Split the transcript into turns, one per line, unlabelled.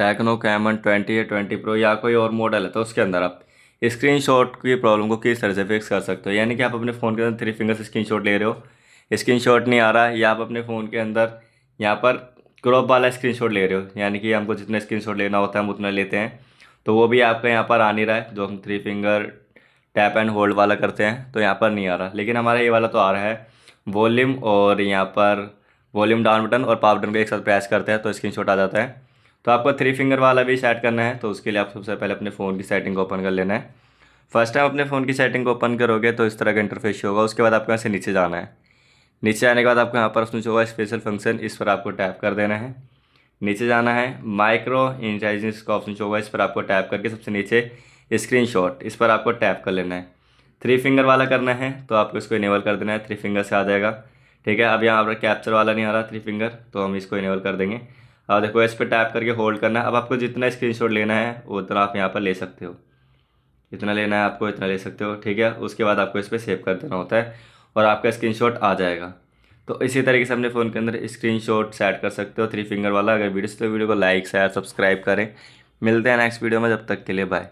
techno Camon twenty या twenty pro या कोई और मॉडल है तो उसके अंदर आप स्क्रीन शॉट की प्रॉब्लम को किस तरह से फिक्स कर सकते हो यानी कि आप अपने फ़ोन के अंदर थ्री फिंगर्स स्क्रीन शॉट ले रहे हो स्क्रीन शॉट नहीं आ रहा है या आप अपने फ़ोन के अंदर यहाँ पर क्रॉप वाला स्क्रीन शॉट ले रहे हो यानी कि हमको जितना स्क्रीन शॉट लेना होता है हम उतना लेते हैं तो वो भी आपका यहाँ पर आ नहीं रहा है जो हम three finger tap and hold वाला करते हैं तो यहाँ पर नहीं आ रहा लेकिन हमारा ये वाला तो आ रहा है वॉल्यूम और यहाँ पर वॉल्यूम डाउन बटन और पावर बटन को एक साथ प्रेस करते हैं तो स्क्रीन शॉट आ जाता है तो आपको थ्री फिंगर वाला भी सेट करना है तो उसके लिए आप सबसे पहले अपने फ़ोन की सेटिंग को ओपन कर लेना है फर्स्ट टाइम अपने फ़ोन की सेटिंग को ओपन करोगे तो इस तरह का इंटरफेस होगा उसके बाद आपको यहाँ से नीचे जाना है नीचे आने के बाद आपको यहाँ पर उसमें होगा स्पेशल फंक्शन इस पर आपको टैप कर देना है नीचे जाना है माइक्रो इंटेलिजेंस का ऑप्शन होगा इस पर आपको टैप करके सबसे नीचे स्क्रीन शॉट इस पर आपको टैप कर लेना है थ्री फिंगर वाला करना है तो आपको इसको इनेबल कर देना है थ्री फिंगर से आ जाएगा ठीक है अब यहाँ पर कैप्चर वाला नहीं आ रहा थ्री फिंगर तो हम इसको इनेबल कर देंगे और हाँ, देखो इस पर टैप करके होल्ड करना है अब आपको जितना स्क्रीनशॉट लेना है उतना आप यहाँ पर ले सकते हो इतना लेना है आपको इतना ले सकते हो ठीक है उसके बाद आपको इस पर सेव कर देना होता है और आपका स्क्रीनशॉट आ जाएगा तो इसी तरीके से अपने फ़ोन के अंदर स्क्रीनशॉट सेट कर सकते हो थ्री फिंगर वाला अगर वीडियो तो वीडियो को लाइक शेयर सब्सक्राइब करें मिलते हैं नेक्स्ट वीडियो में जब तक के लिए बाय